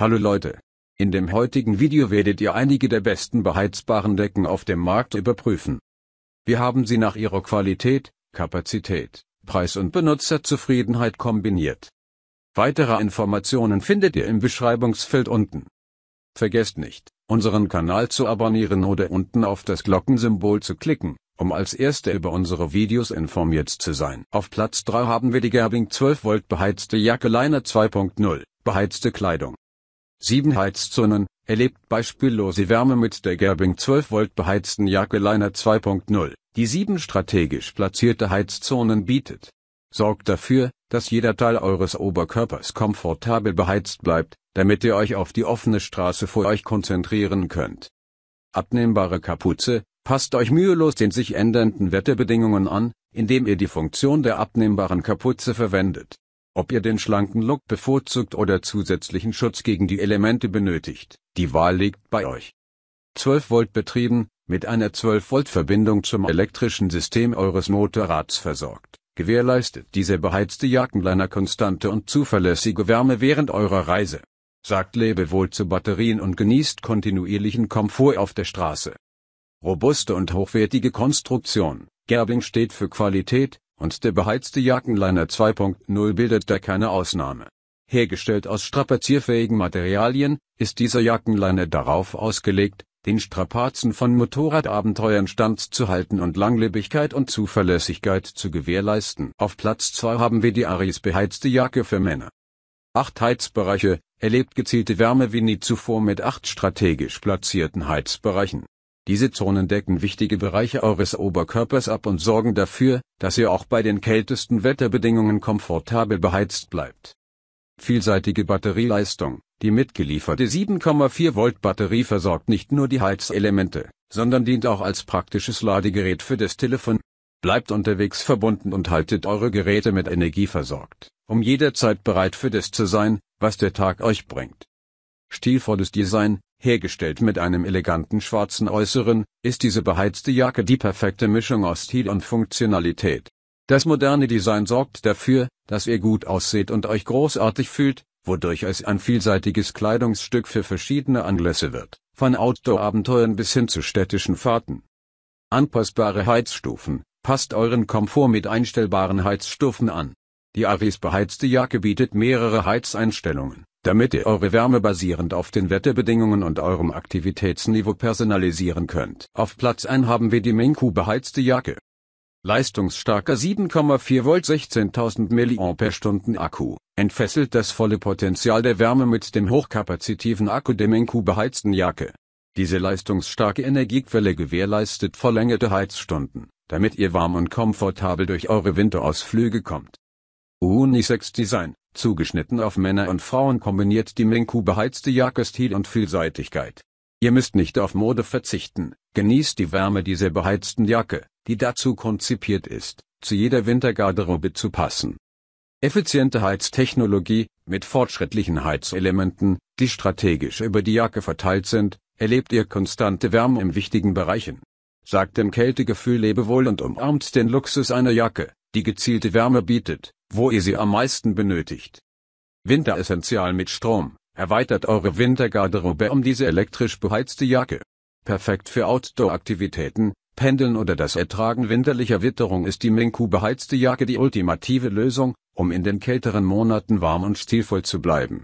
Hallo Leute! In dem heutigen Video werdet ihr einige der besten beheizbaren Decken auf dem Markt überprüfen. Wir haben sie nach ihrer Qualität, Kapazität, Preis und Benutzerzufriedenheit kombiniert. Weitere Informationen findet ihr im Beschreibungsfeld unten. Vergesst nicht, unseren Kanal zu abonnieren oder unten auf das Glockensymbol zu klicken, um als Erster über unsere Videos informiert zu sein. Auf Platz 3 haben wir die Gerbing 12 Volt beheizte Jacke Liner 2.0, beheizte Kleidung. 7 Heizzonen, erlebt beispiellose Wärme mit der Gerbing 12 Volt beheizten Jageliner 2.0, die sieben strategisch platzierte Heizzonen bietet. Sorgt dafür, dass jeder Teil eures Oberkörpers komfortabel beheizt bleibt, damit ihr euch auf die offene Straße vor euch konzentrieren könnt. Abnehmbare Kapuze, passt euch mühelos den sich ändernden Wetterbedingungen an, indem ihr die Funktion der abnehmbaren Kapuze verwendet ob ihr den schlanken Look bevorzugt oder zusätzlichen Schutz gegen die Elemente benötigt. Die Wahl liegt bei euch. 12 Volt betrieben, mit einer 12 Volt Verbindung zum elektrischen System eures Motorrads versorgt, gewährleistet diese beheizte Jackenliner konstante und zuverlässige Wärme während eurer Reise. Sagt Lebewohl zu Batterien und genießt kontinuierlichen Komfort auf der Straße. Robuste und hochwertige Konstruktion. Gerbing steht für Qualität, und der beheizte Jackenliner 2.0 bildet da keine Ausnahme. Hergestellt aus strapazierfähigen Materialien, ist dieser Jackenliner darauf ausgelegt, den Strapazen von Motorradabenteuern standzuhalten und Langlebigkeit und Zuverlässigkeit zu gewährleisten. Auf Platz 2 haben wir die Aris beheizte Jacke für Männer. Acht Heizbereiche, erlebt gezielte Wärme wie nie zuvor mit acht strategisch platzierten Heizbereichen. Diese Zonen decken wichtige Bereiche eures Oberkörpers ab und sorgen dafür, dass ihr auch bei den kältesten Wetterbedingungen komfortabel beheizt bleibt. Vielseitige Batterieleistung. Die mitgelieferte 7,4 Volt Batterie versorgt nicht nur die Heizelemente, sondern dient auch als praktisches Ladegerät für das Telefon. Bleibt unterwegs verbunden und haltet eure Geräte mit Energie versorgt, um jederzeit bereit für das zu sein, was der Tag euch bringt stilvolles Design, hergestellt mit einem eleganten schwarzen Äußeren, ist diese beheizte Jacke die perfekte Mischung aus Stil und Funktionalität. Das moderne Design sorgt dafür, dass ihr gut ausseht und euch großartig fühlt, wodurch es ein vielseitiges Kleidungsstück für verschiedene Anlässe wird, von Outdoor-Abenteuern bis hin zu städtischen Fahrten. Anpassbare Heizstufen, passt euren Komfort mit einstellbaren Heizstufen an. Die Aris beheizte Jacke bietet mehrere Heizeinstellungen damit ihr eure Wärme basierend auf den Wetterbedingungen und eurem Aktivitätsniveau personalisieren könnt. Auf Platz 1 haben wir die Minku beheizte Jacke. Leistungsstarker 7,4 Volt 16.000 mAh Akku, entfesselt das volle Potenzial der Wärme mit dem hochkapazitiven Akku der Minku beheizten Jacke. Diese leistungsstarke Energiequelle gewährleistet verlängerte Heizstunden, damit ihr warm und komfortabel durch eure Winterausflüge kommt. Unisex Design, Zugeschnitten auf Männer und Frauen kombiniert die Minku beheizte Jacke Stil und Vielseitigkeit. Ihr müsst nicht auf Mode verzichten, genießt die Wärme dieser beheizten Jacke, die dazu konzipiert ist, zu jeder Wintergarderobe zu passen. Effiziente Heiztechnologie, mit fortschrittlichen Heizelementen, die strategisch über die Jacke verteilt sind, erlebt ihr konstante Wärme in wichtigen Bereichen. Sagt dem Kältegefühl Lebewohl und umarmt den Luxus einer Jacke, die gezielte Wärme bietet, wo ihr sie am meisten benötigt. Winteressential mit Strom. Erweitert eure Wintergarderobe um diese elektrisch beheizte Jacke. Perfekt für Outdoor-Aktivitäten, Pendeln oder das Ertragen winterlicher Witterung ist die Minku beheizte Jacke die ultimative Lösung, um in den kälteren Monaten warm und stilvoll zu bleiben.